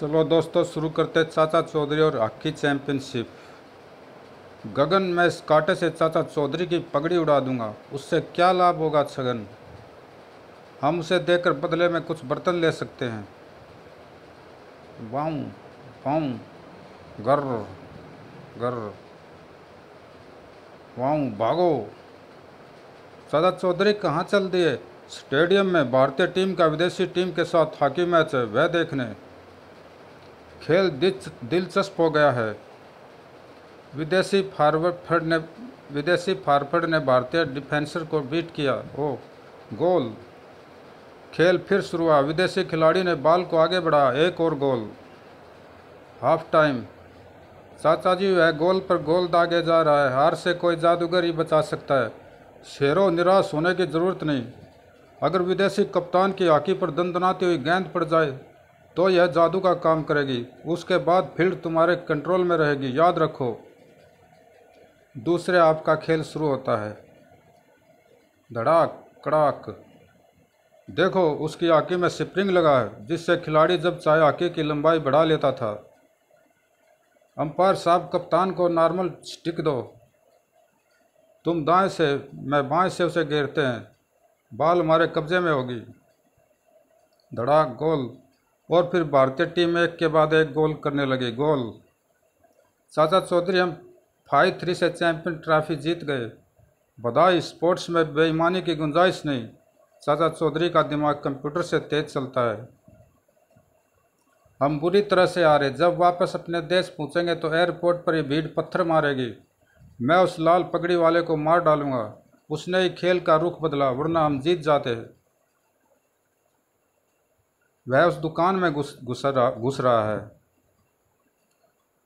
चलो दोस्तों शुरू करते हैं चाचा चौधरी और हॉकी चैंपियनशिप गगन मैं इस कांटे से चाचा चौधरी की पगड़ी उड़ा दूंगा उससे क्या लाभ होगा छगन हम उसे देखकर बदले में कुछ बर्तन ले सकते हैं वाऊ वाऊ गर गर वाऊ भागो चाचा चौधरी कहाँ चल दिए स्टेडियम में भारतीय टीम का विदेशी टीम के साथ हॉकी मैच है वह देखने खेल दिलचस्प हो गया है विदेशी फॉरवर्ड ने विदेशी फॉरवर्ड ने भारतीय डिफेंसर को बीट किया हो गोल खेल फिर शुरू हुआ विदेशी खिलाड़ी ने बाल को आगे बढ़ा एक और गोल हाफ टाइम चाचा जी वह गोल पर गोल दागे जा रहा है हार से कोई जादूगर ही बचा सकता है शेरों निराश होने की ज़रूरत नहीं अगर विदेशी कप्तान की हॉकी पर दंदनाती हुई गेंद पड़ जाए तो यह जादू का काम करेगी उसके बाद फील्ड तुम्हारे कंट्रोल में रहेगी याद रखो दूसरे आपका खेल शुरू होता है धड़ाक कड़ाक देखो उसकी आँखें में स्प्रिंग लगा है जिससे खिलाड़ी जब चाहे आँखें की लंबाई बढ़ा लेता था अंपायर साहब कप्तान को नॉर्मल स्टिक दो तुम दाएं से मैं बाएं से उसे घेरते हैं बाल हमारे कब्जे में होगी धड़ाक गोल और फिर भारतीय टीम एक के बाद एक गोल करने लगी गोल साजा चौधरी हम फाइव थ्री से चैंपियन ट्रॉफी जीत गए बधाई स्पोर्ट्स में बेईमानी की गुंजाइश नहीं साजा चौधरी का दिमाग कंप्यूटर से तेज चलता है हम बुरी तरह से आ रहे जब वापस अपने देश पहुंचेंगे तो एयरपोर्ट पर ही भीड़ पत्थर मारेगी मैं उस लाल पगड़ी वाले को मार डालूंगा उसने ही खेल का रुख बदला वरना हम जीत जाते हैं वह उस दुकान में घुस गुस, घुस रहा है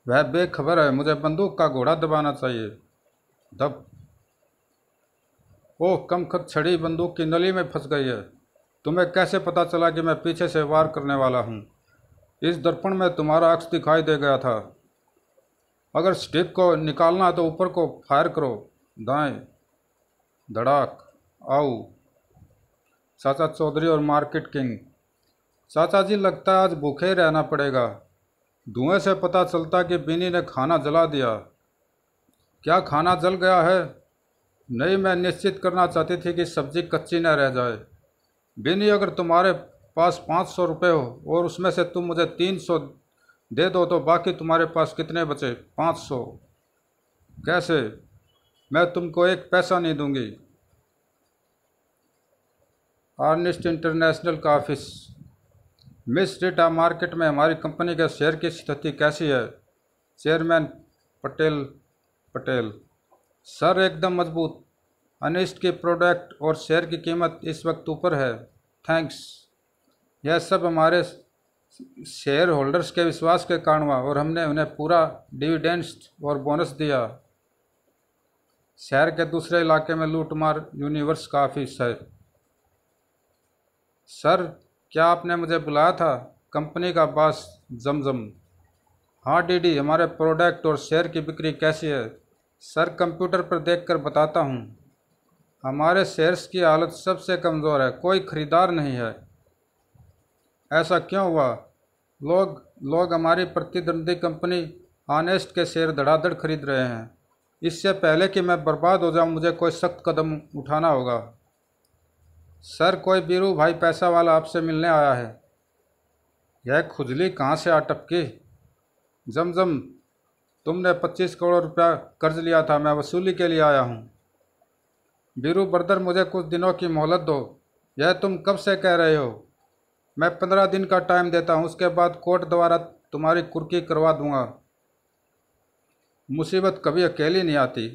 वह बेखबर है मुझे बंदूक का घोड़ा दबाना चाहिए दब ओह कम खत छड़ी बंदूक की नली में फंस गई है तुम्हें कैसे पता चला कि मैं पीछे से वार करने वाला हूँ इस दर्पण में तुम्हारा अक्स दिखाई दे गया था अगर स्टिक को निकालना है तो ऊपर को फायर करो दाएं धड़ाक आओ चाचा चौधरी और मार्केट किंग चाचा जी लगता है आज भूखे रहना पड़ेगा धुएं से पता चलता कि बिनी ने खाना जला दिया क्या खाना जल गया है नहीं मैं निश्चित करना चाहती थी कि सब्जी कच्ची न रह जाए बिनी अगर तुम्हारे पास पाँच सौ रुपये हो और उसमें से तुम मुझे तीन सौ दे दो तो बाकी तुम्हारे पास कितने बचे पाँच सौ कैसे मैं तुमको एक पैसा नहीं दूंगी आर्निस्ट इंटरनेशनल का ऑफिस मिस डेटा मार्केट में हमारी कंपनी के शेयर की स्थिति कैसी है चेयरमैन पटेल पटेल सर एकदम मजबूत अनिस्ट के प्रोडक्ट और शेयर की कीमत इस वक्त ऊपर है थैंक्स यह सब हमारे शेयर होल्डर्स के विश्वास के कारण हुआ और हमने उन्हें पूरा डिविडेंड्स और बोनस दिया शहर के दूसरे इलाके में लूटमार यूनिवर्स का ऑफिस है सर क्या आपने मुझे बुलाया था कंपनी का बास जमजम हाँ डीडी हमारे प्रोडक्ट और शेयर की बिक्री कैसी है सर कंप्यूटर पर देखकर बताता हूँ हमारे शेयर्स की हालत सबसे कमज़ोर है कोई ख़रीदार नहीं है ऐसा क्यों हुआ लोग लोग हमारी प्रतिद्वंदी कंपनी ऑनेस्ट के शेयर धड़ाधड़ खरीद रहे हैं इससे पहले कि मैं बर्बाद हो जाऊं मुझे कोई सख्त कदम उठाना होगा सर कोई बीरू भाई पैसा वाला आपसे मिलने आया है यह खुजली कहाँ से आ टपकी जमजम तुमने पच्चीस करोड़ रुपया कर्ज लिया था मैं वसूली के लिए आया हूँ बीरू ब्रदर मुझे कुछ दिनों की मोहलत दो यह तुम कब से कह रहे हो मैं पंद्रह दिन का टाइम देता हूँ उसके बाद कोर्ट द्वारा तुम्हारी कुर्की करवा दूँगा मुसीबत कभी अकेली नहीं आती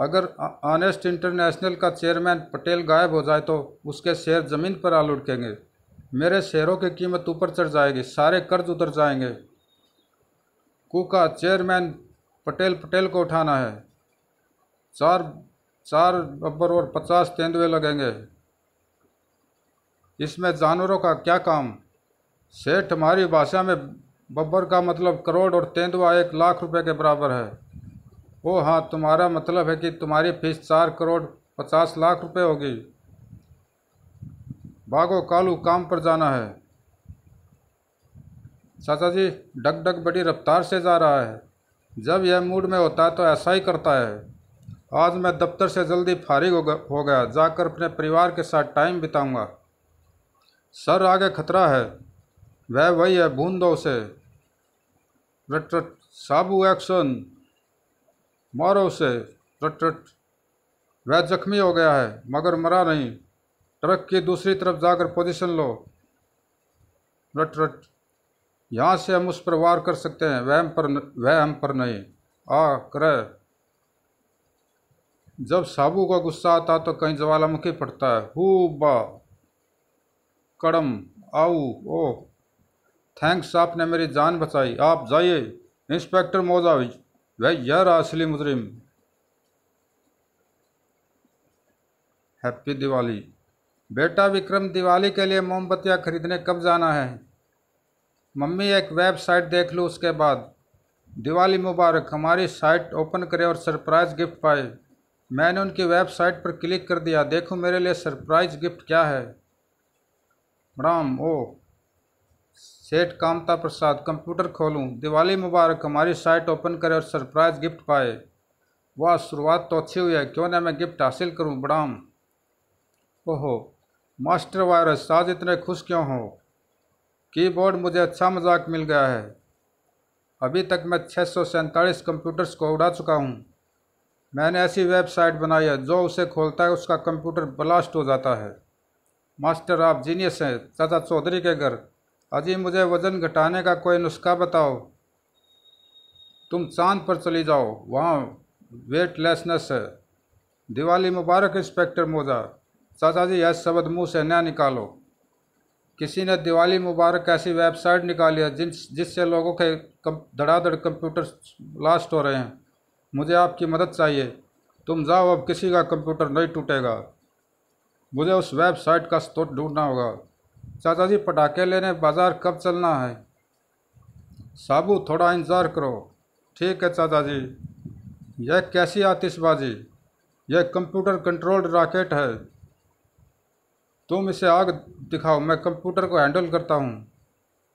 अगर ऑनेस्ट इंटरनेशनल का चेयरमैन पटेल गायब हो जाए तो उसके शेयर ज़मीन पर आ लुटकेंगे मेरे शेयरों की कीमत ऊपर चढ़ जाएगी सारे कर्ज उतर जाएंगे कुका चेयरमैन पटेल पटेल को उठाना है चार चार बब्बर और पचास तेंदुए लगेंगे इसमें जानवरों का क्या काम सेठ हमारी भाषा में बब्बर का मतलब करोड़ और तेंदुआ एक लाख रुपए के बराबर है ओ हाँ तुम्हारा मतलब है कि तुम्हारी फीस चार करोड़ पचास लाख रुपए होगी भागो कालू काम पर जाना है चाचा जी डग डग बड़ी रफ्तार से जा रहा है जब यह मूड में होता है तो ऐसा ही करता है आज मैं दफ्तर से जल्दी फारिग हो गया जाकर अपने परिवार के साथ टाइम बिताऊंगा सर आगे खतरा है वह वही है भून दो उसे रट रट साबू एक्शन मारो उसे रट रट वह जख्मी हो गया है मगर मरा नहीं ट्रक की दूसरी तरफ जाकर पोजीशन लो रट रट यहाँ से हम उस पर वार कर सकते हैं वह हम पर वह हम पर नहीं आ कर जब साबू का गुस्सा आता तो कहीं ज्वालामुखी फटता है हु बा कड़म आऊ ओ थैंक्स आपने मेरी जान बचाई आप जाइए इंस्पेक्टर मोजाविज वह यार असली मुजरिम हैप्पी दिवाली बेटा विक्रम दिवाली के लिए मोमबत्तियाँ खरीदने कब जाना है मम्मी एक वेबसाइट देख लो उसके बाद दिवाली मुबारक हमारी साइट ओपन करें और सरप्राइज़ गिफ्ट पाए मैंने उनकी वेबसाइट पर क्लिक कर दिया देखो मेरे लिए सरप्राइज़ गिफ्ट क्या है राम ओ सेठ कामता प्रसाद कंप्यूटर खोलूं दिवाली मुबारक हमारी साइट ओपन करें और सरप्राइज़ गिफ्ट पाए वाह शुरुआत तो अच्छी हुई है क्यों ना मैं गिफ्ट हासिल करूं बड़ाम ओहो मास्टर वायरस आज इतने खुश क्यों हो कीबोर्ड मुझे अच्छा मजाक मिल गया है अभी तक मैं छः सौ सैंतालीस कंप्यूटर्स को उड़ा चुका हूँ मैंने ऐसी वेबसाइट बनाई है जो उसे खोलता है उसका कंप्यूटर ब्लास्ट हो जाता है मास्टर आप जीनियस हैं चाचा चौधरी के घर अजी मुझे वज़न घटाने का कोई नुस्खा बताओ तुम चांद पर चली जाओ वहाँ वेटलेसनेस है दिवाली मुबारक इंस्पेक्टर मोजा चाचा जी यह शब्द मुँह से न निकालो किसी ने दिवाली मुबारक ऐसी वेबसाइट निकाली है जिन जिससे लोगों के कम धड़ाधड़ कंप्यूटर ब्लास्ट हो रहे हैं मुझे आपकी मदद चाहिए तुम जाओ अब किसी का कंप्यूटर नहीं टूटेगा मुझे उस वेबसाइट का स्रोत ढूंढना होगा चाचा जी पटाखे लेने बाज़ार कब चलना है साबू थोड़ा इंतज़ार करो ठीक है चाचा जी यह कैसी आतिशबाजी यह कंप्यूटर कंट्रोल्ड रॉकेट है तुम इसे आग दिखाओ मैं कंप्यूटर को हैंडल करता हूँ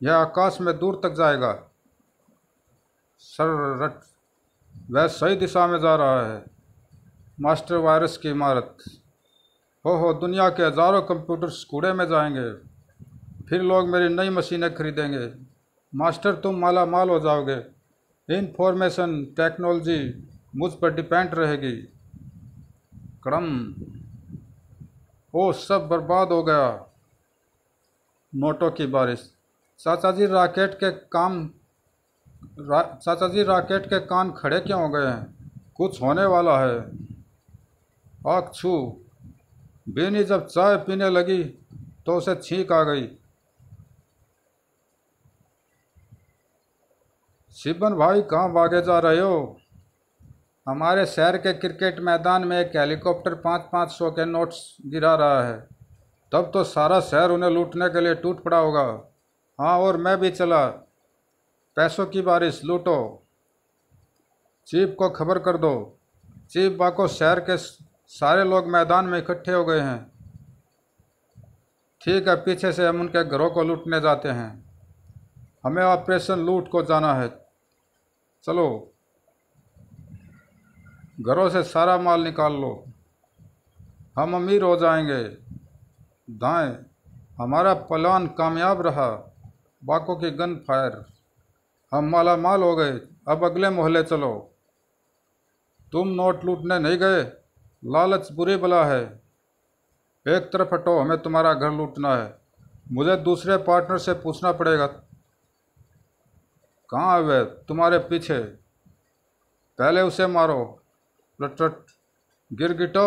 यह आकाश में दूर तक जाएगा सर रट वह सही दिशा में जा रहा है मास्टर वायरस की इमारत हो हो दुनिया के हज़ारों कंप्यूटर्स कूड़े में जाएंगे फिर लोग मेरी नई मशीनें खरीदेंगे मास्टर तुम माला माल हो जाओगे इन्फॉर्मेशन टेक्नोलॉजी मुझ पर डिपेंड रहेगी क्रम ओ सब बर्बाद हो गया नोटों की बारिश चाचा जी राकेट के काम रा, चाचा जी राकेट के कान खड़े क्यों हो गए हैं कुछ होने वाला है आख छू बेनी जब चाय पीने लगी तो उसे छींक आ गई शिवन भाई कहाँ भागे जा रहे हो हमारे शहर के क्रिकेट मैदान में एक हेलीकॉप्टर पाँच पाँच सौ के नोट्स गिरा रहा है तब तो सारा शहर उन्हें लूटने के लिए टूट पड़ा होगा हाँ और मैं भी चला पैसों की बारिश लूटो चीफ को खबर कर दो चीफ बा को शहर के सारे लोग मैदान में इकट्ठे हो गए हैं ठीक है पीछे से हम उनके घरों को लूटने जाते हैं हमें ऑपरेशन लूट को जाना है चलो घरों से सारा माल निकाल लो हम अमीर हो जाएंगे दाएं हमारा प्लान कामयाब रहा बाकों की गन फायर हम माला माल हो गए अब अगले मोहल्ले चलो तुम नोट लूटने नहीं गए लालच बुरी बला है एक तरफ हटो हमें तुम्हारा घर लूटना है मुझे दूसरे पार्टनर से पूछना पड़ेगा कहाँ है तुम्हारे पीछे पहले उसे मारो लट गिर गिटो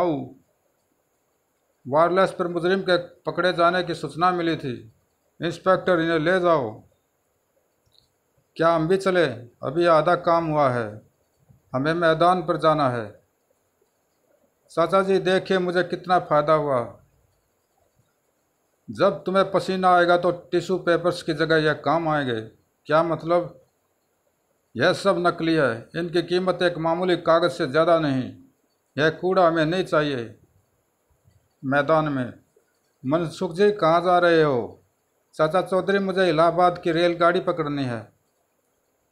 आओ वायरलेस पर मुजरिम के पकड़े जाने की सूचना मिली थी इंस्पेक्टर इन्हें ले जाओ क्या हम भी चले अभी आधा काम हुआ है हमें मैदान पर जाना है चाचा जी देखिए मुझे कितना फ़ायदा हुआ जब तुम्हें पसीना आएगा तो टिश्यू पेपर्स की जगह यह काम आएंगे क्या मतलब यह सब नकली है इनकी कीमत एक मामूली कागज़ से ज़्यादा नहीं यह कूड़ा हमें नहीं चाहिए मैदान में मनसुख जी कहाँ जा रहे हो चाचा चौधरी मुझे इलाहाबाद की रेलगाड़ी पकड़नी है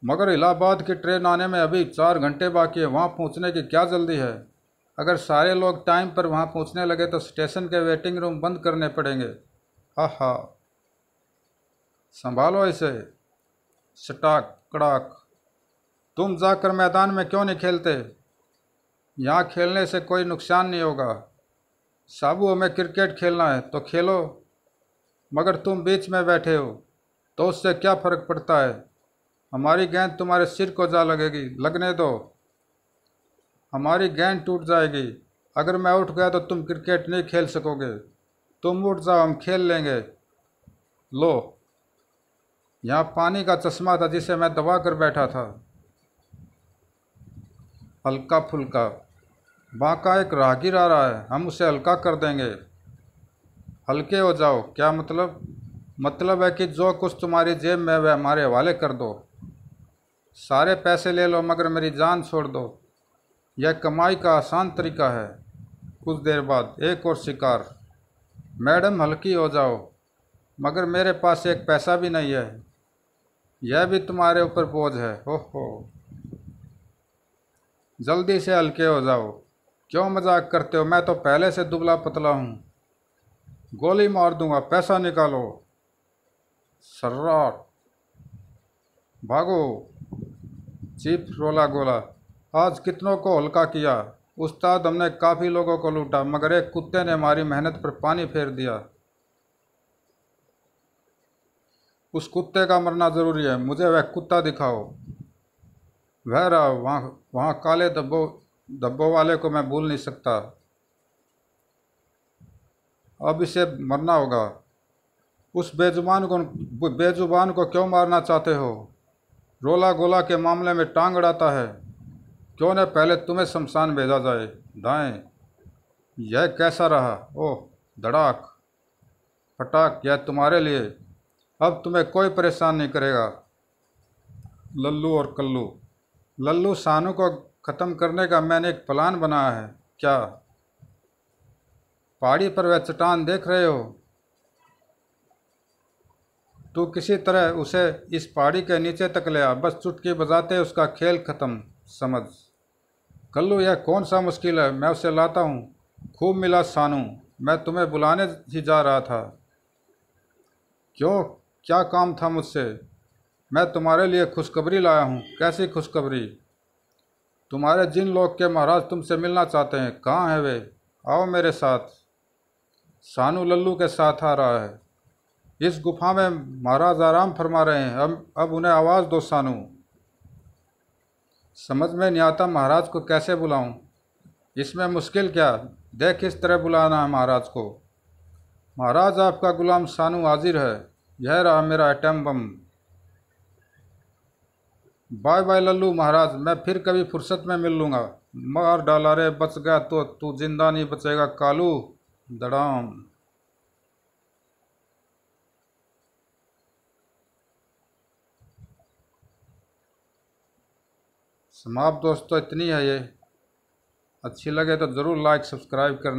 मगर इलाहाबाद की ट्रेन आने में अभी चार घंटे बाकी है वहाँ पहुँचने की क्या जल्दी है अगर सारे लोग टाइम पर वहाँ पहुँचने लगे तो स्टेशन के वेटिंग रूम बंद करने पड़ेंगे हाँ हाँ संभालो इसे सटाक कड़ाक तुम जाकर मैदान में क्यों नहीं खेलते यहाँ खेलने से कोई नुकसान नहीं होगा साबू हमें क्रिकेट खेलना है तो खेलो मगर तुम बीच में बैठे हो तो उससे क्या फ़र्क पड़ता है हमारी गेंद तुम्हारे सिर को जा लगेगी लगने दो हमारी गेंद टूट जाएगी अगर मैं उठ गया तो तुम क्रिकेट नहीं खेल सकोगे तुम उठ जाओ हम खेल लेंगे लो यहाँ पानी का चश्मा था जिसे मैं दबा कर बैठा था हल्का फुल्का बाका एक राहगीर आ रहा है हम उसे हल्का कर देंगे हल्के हो जाओ क्या मतलब मतलब है कि जो कुछ तुम्हारी जेब में वह हमारे हवाले कर दो सारे पैसे ले लो मगर मेरी जान छोड़ दो यह कमाई का आसान तरीका है कुछ देर बाद एक और शिकार मैडम हल्की हो जाओ मगर मेरे पास एक पैसा भी नहीं है यह भी तुम्हारे ऊपर बोझ है हो हो जल्दी से हल्के हो जाओ क्यों मजाक करते हो मैं तो पहले से दुबला पतला हूँ गोली मार दूंगा पैसा निकालो सर्रा भागो चीप रोला गोला आज कितनों को हल्का किया उस्ताद हमने काफ़ी लोगों को लूटा मगर एक कुत्ते ने हमारी मेहनत पर पानी फेर दिया उस कुत्ते का मरना ज़रूरी है मुझे वह कुत्ता दिखाओ वह रहा वहाँ वहाँ काले धब्बों धब्बों वाले को मैं भूल नहीं सकता अब इसे मरना होगा उस बेजुबान को बेजुबान को क्यों मारना चाहते हो रोला गोला के मामले में टांग अड़ाता है क्यों न पहले तुम्हें शमशान भेजा जाए दाएं यह कैसा रहा ओह धड़ाक फटाक यह तुम्हारे लिए अब तुम्हें कोई परेशान नहीं करेगा लल्लू और कल्लू लल्लू सानू को ख़त्म करने का मैंने एक प्लान बनाया है क्या पहाड़ी पर वह चट्टान देख रहे हो तू किसी तरह उसे इस पहाड़ी के नीचे तक ले आ बस चुटकी बजाते उसका खेल ख़त्म समझ कल्लू यह कौन सा मुश्किल है मैं उसे लाता हूँ खूब मिला सानू मैं तुम्हें बुलाने ही जा रहा था क्यों क्या काम था मुझसे मैं तुम्हारे लिए खुशखबरी लाया हूँ कैसी खुशखबरी तुम्हारे जिन लोग के महाराज तुमसे मिलना चाहते हैं कहाँ हैं वे आओ मेरे साथ सानू लल्लू के साथ आ रहा है इस गुफा में महाराज आराम फरमा रहे हैं अब अब उन्हें आवाज़ दो सानू समझ में नहीं आता महाराज को कैसे बुलाऊं इसमें मुश्किल क्या देख किस तरह बुलाना है महाराज को महाराज आपका गुलाम सानू हाजिर है यह रहा मेरा item bomb bye bye Lallu Maharaj मैं फिर कभी फुर्सत में मिल लूँगा मार डाला रे बच गया तो तू जिंदा नहीं बचेगा कालू दड़ाम समाप्त दोस्तों इतनी है ये अच्छी लगे तो ज़रूर लाइक सब्सक्राइब करना